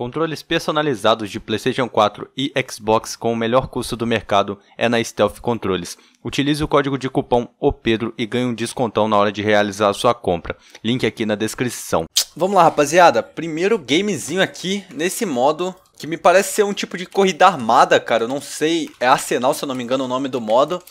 Controles personalizados de PlayStation 4 e Xbox com o melhor custo do mercado é na Stealth Controles. Utilize o código de cupom OPEDRO e ganhe um descontão na hora de realizar a sua compra. Link aqui na descrição. Vamos lá, rapaziada. Primeiro gamezinho aqui nesse modo que me parece ser um tipo de corrida armada, cara. Eu não sei, é Arsenal, se eu não me engano, o nome do modo.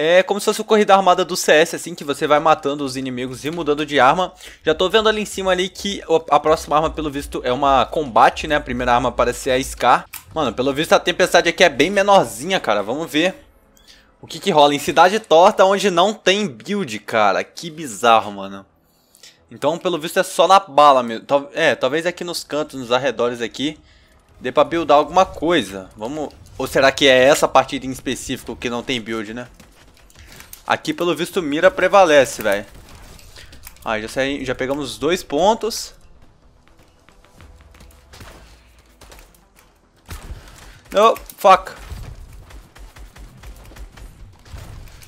É como se fosse o corrida armada do CS, assim, que você vai matando os inimigos e mudando de arma. Já tô vendo ali em cima ali que a próxima arma, pelo visto, é uma combate, né? A primeira arma parece ser a Scar. Mano, pelo visto a tempestade aqui é bem menorzinha, cara. Vamos ver o que que rola. Em cidade torta, onde não tem build, cara. Que bizarro, mano. Então, pelo visto, é só na bala mesmo. É, talvez aqui nos cantos, nos arredores aqui, dê pra buildar alguma coisa. Vamos... Ou será que é essa partida em específico que não tem build, né? Aqui, pelo visto, mira prevalece, velho. Aí, ah, já, saí, já pegamos dois pontos. No, fuck.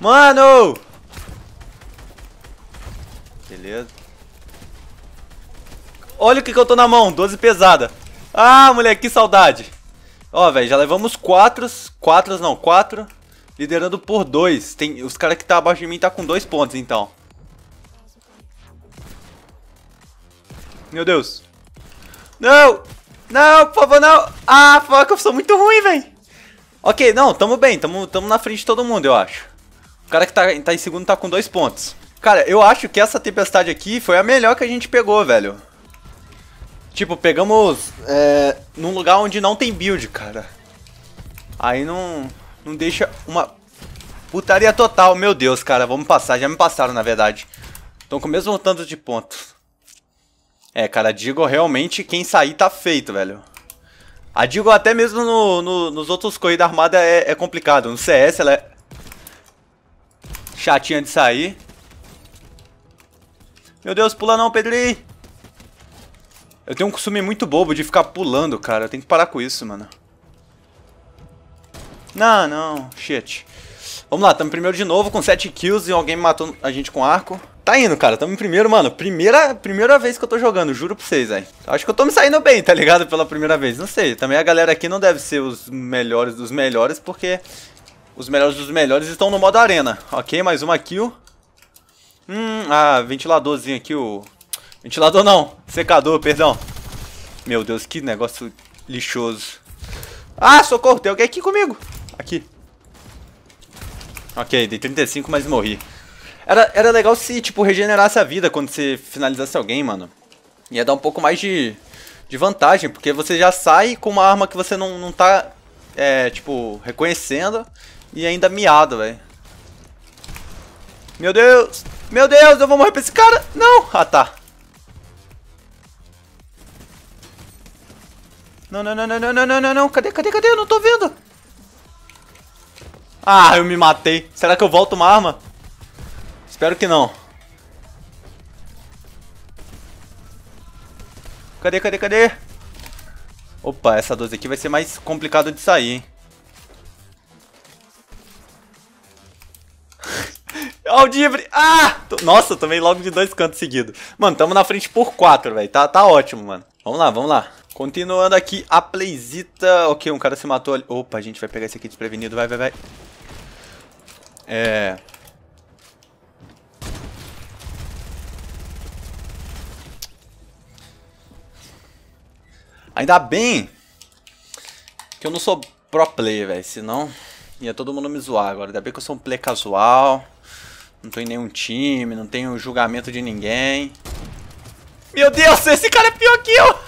Mano! Beleza. Olha o que, que eu tô na mão, 12 pesada. Ah, moleque, que saudade. Ó, velho, já levamos quatro, quatro não, 4. Liderando por dois. Tem, os caras que tá abaixo de mim tá com dois pontos, então. Meu Deus. Não! Não, por favor, não! Ah, fuck, eu sou muito ruim, velho. Ok, não, tamo bem. Tamo, tamo na frente de todo mundo, eu acho. O cara que tá, tá em segundo tá com dois pontos. Cara, eu acho que essa tempestade aqui foi a melhor que a gente pegou, velho. Tipo, pegamos é, num lugar onde não tem build, cara. Aí não... Não deixa uma putaria total. Meu Deus, cara. Vamos passar. Já me passaram, na verdade. Estão com o mesmo tanto de pontos. É, cara. A realmente, quem sair tá feito, velho. A Deagle até mesmo no, no, nos outros corridas armada é, é complicado. No CS ela é chatinha de sair. Meu Deus, pula não, Pedri! Eu tenho um costume muito bobo de ficar pulando, cara. Eu tenho que parar com isso, mano. Não, não, shit. Vamos lá, tamo primeiro de novo com 7 kills e alguém matou a gente com arco. Tá indo, cara, tamo em primeiro, mano. Primeira, primeira vez que eu tô jogando, juro pra vocês, velho. Acho que eu tô me saindo bem, tá ligado? Pela primeira vez, não sei. Também a galera aqui não deve ser os melhores dos melhores, porque os melhores dos melhores estão no modo arena. Ok, mais uma kill. Hum, ah, ventiladorzinho aqui, o... Ventilador não, secador, perdão. Meu Deus, que negócio lixoso. Ah, socorro, tem alguém aqui comigo. Aqui. Ok, dei 35, mas morri. Era, era legal se, tipo, regenerasse a vida quando você finalizasse alguém, mano. Ia dar um pouco mais de, de vantagem, porque você já sai com uma arma que você não, não tá, é, tipo, reconhecendo e ainda miado, velho. Meu Deus! Meu Deus, eu vou morrer pra esse cara! Não! Ah, tá. Não, não, não, não, não, não, não, não, cadê, cadê, cadê? Eu não tô vendo! Ah, eu me matei. Será que eu volto uma arma? Espero que não. Cadê, cadê, cadê? Opa, essa 12 aqui vai ser mais complicado de sair, hein? Aldibre! Ah! Nossa, tomei logo de dois cantos seguidos. Mano, tamo na frente por quatro, velho. Tá, tá ótimo, mano. Vamos lá, vamos lá. Continuando aqui, a playzita. Ok, um cara se matou ali. Opa, a gente vai pegar esse aqui desprevenido. Vai, vai, vai. É... Ainda bem que eu não sou pro play, velho, senão ia todo mundo me zoar agora. Ainda bem que eu sou um play casual, não tô em nenhum time, não tenho julgamento de ninguém. Meu Deus, esse cara é pior que eu!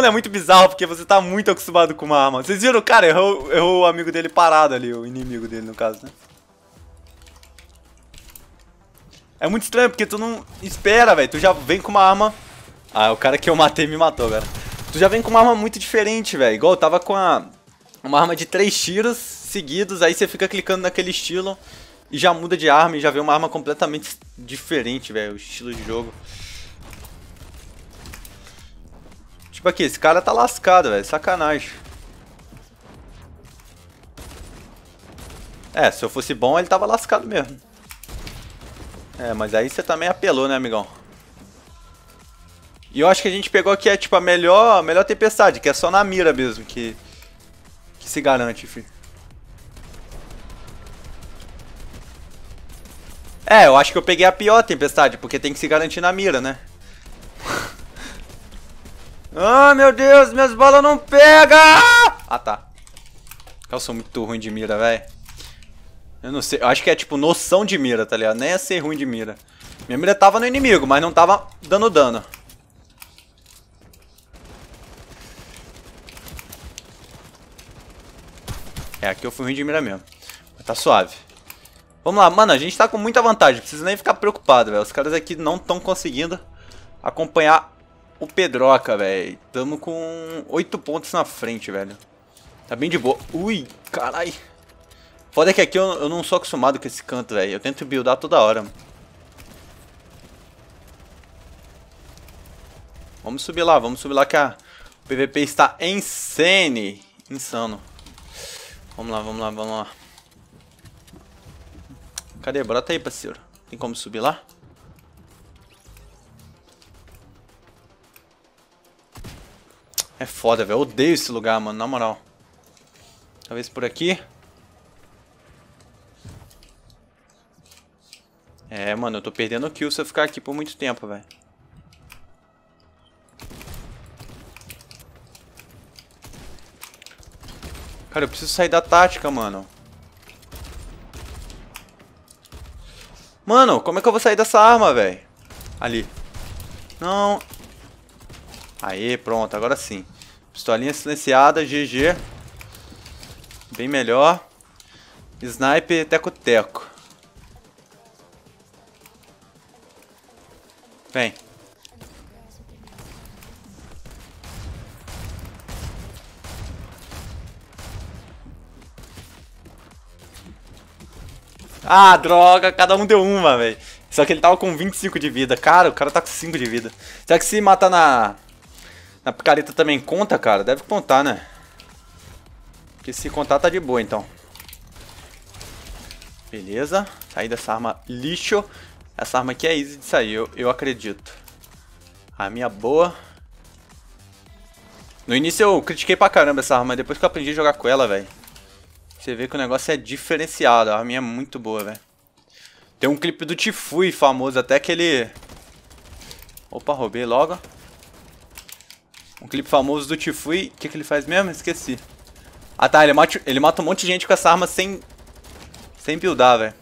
Mano, é muito bizarro, porque você tá muito acostumado com uma arma. Vocês viram, cara, errou, errou o amigo dele parado ali, o inimigo dele, no caso, né? É muito estranho, porque tu não espera, velho. Tu já vem com uma arma... Ah, o cara que eu matei me matou, velho. Tu já vem com uma arma muito diferente, velho. Igual eu tava com a... uma arma de três tiros seguidos, aí você fica clicando naquele estilo e já muda de arma e já vê uma arma completamente diferente, velho. O estilo de jogo. Tipo aqui, esse cara tá lascado, velho. Sacanagem. É, se eu fosse bom, ele tava lascado mesmo. É, mas aí você também apelou, né, amigão? E eu acho que a gente pegou aqui, é, tipo, a melhor, a melhor tempestade, que é só na mira mesmo, que, que se garante, filho. É, eu acho que eu peguei a pior tempestade, porque tem que se garantir na mira, né? Ah, meu Deus, minhas balas não pegam! Ah, tá. Eu é sou muito ruim de mira, velho. Eu não sei, eu acho que é tipo noção de mira, tá ligado? Nem é ser ruim de mira. Minha mira tava no inimigo, mas não tava dando dano. É, aqui eu fui ruim de mira mesmo. Mas tá suave. Vamos lá, mano, a gente tá com muita vantagem. Não precisa nem ficar preocupado, velho. Os caras aqui não estão conseguindo acompanhar o Pedroca, velho. Tamo com 8 pontos na frente, velho. Tá bem de boa. Ui, carai. Foda é que aqui eu, eu não sou acostumado com esse canto, velho. Eu tento buildar toda hora. Vamos subir lá, vamos subir lá que a... o PVP está insane. Insano. Vamos lá, vamos lá, vamos lá. Cadê? Brota aí, parceiro. Tem como subir lá? É foda, velho. Odeio esse lugar, mano, na moral. Talvez por aqui. É, mano, eu tô perdendo o kill se eu ficar aqui por muito tempo, velho. Cara, eu preciso sair da tática, mano. Mano, como é que eu vou sair dessa arma, velho? Ali. Não. Aí, pronto, agora sim. Pistolinha silenciada, GG. Bem melhor. Sniper, teco-teco. Vem. Ah, droga, cada um deu uma, velho. Só que ele tava com 25 de vida. Cara, o cara tá com 5 de vida. Será que se matar na, na picareta também conta, cara? Deve contar, né? Porque se contar tá de boa, então. Beleza. Saí dessa arma lixo. Essa arma aqui é easy de sair, eu, eu acredito. A minha boa. No início eu critiquei pra caramba essa arma, depois que eu aprendi a jogar com ela, velho. Você vê que o negócio é diferenciado, a arminha é muito boa, velho. Tem um clipe do Tifui famoso até que ele... Opa, roubei logo. Um clipe famoso do Tifui. O que, que ele faz mesmo? Esqueci. Ah tá, ele mata, ele mata um monte de gente com essa arma sem... Sem buildar, velho.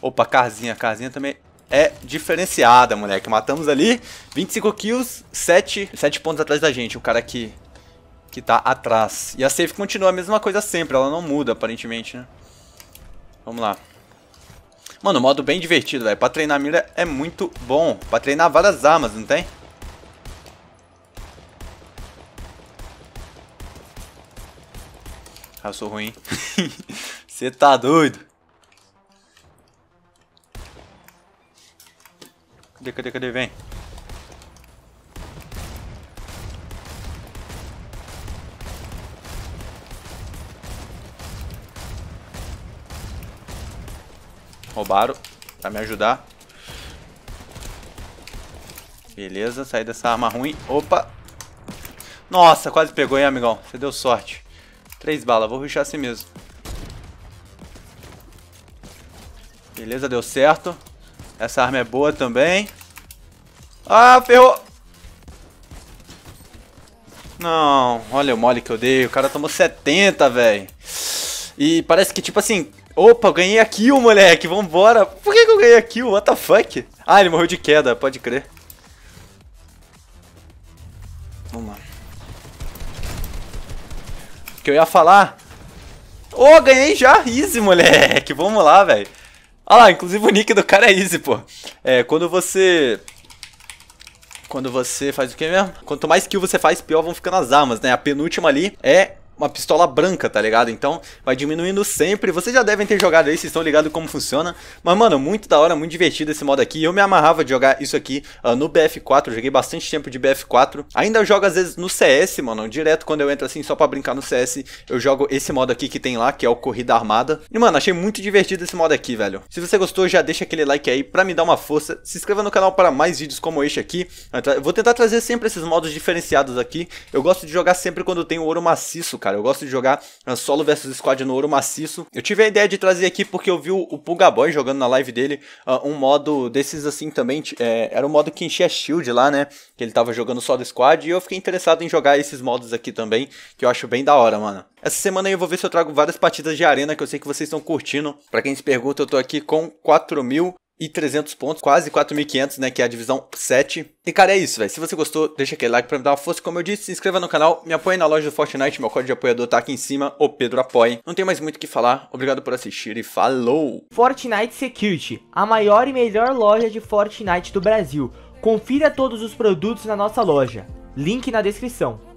Opa, Carzinha. Carzinha também é diferenciada, moleque. Matamos ali. 25 kills, 7, 7 pontos atrás da gente. O cara que, que tá atrás. E a safe continua a mesma coisa sempre. Ela não muda, aparentemente, né? Vamos lá. Mano, modo bem divertido, velho. Pra treinar mira é muito bom. Pra treinar várias armas, não tem? eu sou ruim. Você tá doido? Cadê, cadê, cadê? Vem. Roubaram pra me ajudar. Beleza, saí dessa arma ruim. Opa! Nossa, quase pegou, hein, amigão? Você deu sorte. Três balas, vou ruxar assim mesmo. Beleza, deu certo. Essa arma é boa também. Ah, ferrou! Não, olha o mole que eu dei. O cara tomou 70, velho. E parece que, tipo assim... Opa, ganhei a kill, moleque. Vambora. Por que, que eu ganhei a kill? What the fuck? Ah, ele morreu de queda. Pode crer. Vamos lá que eu ia falar. Ô, oh, ganhei já! Easy, moleque! Vamos lá, velho. Olha, lá, inclusive o nick do cara é Easy, pô. É, quando você... Quando você faz o que mesmo? Quanto mais kill você faz, pior vão ficando as armas, né? A penúltima ali é uma pistola branca, tá ligado? Então vai diminuindo sempre. Vocês já devem ter jogado aí, vocês estão ligados como funciona. Mas, mano, muito da hora, muito divertido esse modo aqui. Eu me amarrava de jogar isso aqui uh, no BF4. Joguei bastante tempo de BF4. Ainda jogo às vezes no CS, mano. Direto quando eu entro assim, só pra brincar no CS, eu jogo esse modo aqui que tem lá, que é o Corrida Armada. E, mano, achei muito divertido esse modo aqui, velho. Se você gostou, já deixa aquele like aí pra me dar uma força. Se inscreva no canal para mais vídeos como este aqui. Eu vou tentar trazer sempre esses modos diferenciados aqui. Eu gosto de jogar sempre quando tem ouro maciço, cara cara. Eu gosto de jogar solo versus squad no ouro maciço. Eu tive a ideia de trazer aqui porque eu vi o, Pugaboy jogando na live dele uh, um modo desses assim também. É, era um modo que enchia shield lá, né? Que ele tava jogando solo squad. E eu fiquei interessado em jogar esses modos aqui também, que eu acho bem da hora, mano. Essa semana eu vou ver se eu trago várias partidas de arena que eu sei que vocês estão curtindo. Para quem se pergunta, eu tô aqui com 4 mil e 300 pontos, quase 4.500, né, que é a divisão 7. E cara, é isso, velho. Se você gostou, deixa aquele like pra me dar uma força. Como eu disse, se inscreva no canal, me apoie na loja do Fortnite, meu código de apoiador tá aqui em cima, o Pedro apoia. Não tem mais muito o que falar, obrigado por assistir e falou! Fortnite Security, a maior e melhor loja de Fortnite do Brasil. Confira todos os produtos na nossa loja. Link na descrição.